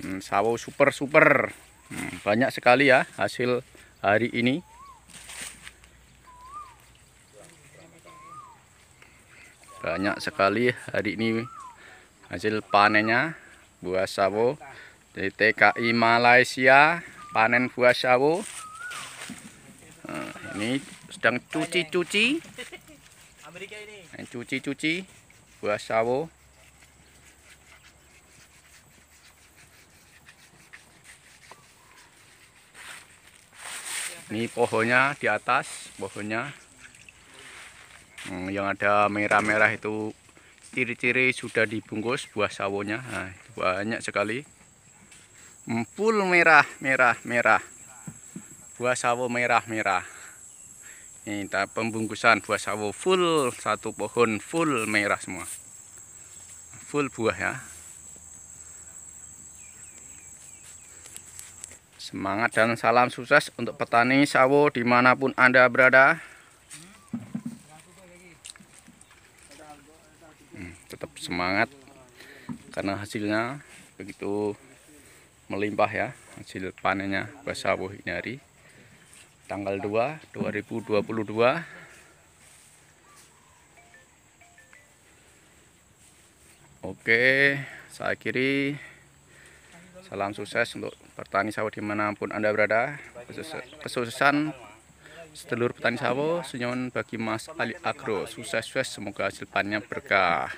Hmm, sawo super super. Hmm, banyak sekali ya hasil hari ini. Banyak sekali hari ini hasil panennya buah sawo dari TKI Malaysia panen buah sawo. Nah, ini sedang cuci-cuci. Cuci-cuci buah sawo. ini pohonnya di atas pohonnya hmm, yang ada merah-merah itu ciri-ciri sudah dibungkus buah sawonya nah, itu banyak sekali empul merah merah merah buah sawo merah merah ini pembungkusan buah sawo full satu pohon full merah semua full buah ya Semangat dan salam sukses untuk petani sawo dimanapun Anda berada. Hmm, tetap semangat karena hasilnya begitu melimpah ya hasil panennya buah sawo ini hari tanggal 2 2022 Oke saya kiri Salam sukses untuk petani sawit dimanapun Anda berada. Kesuksesan setelur petani sawo, senyuman bagi Mas Ali Agro. Sukses-sukses, semoga hasil panennya berkah.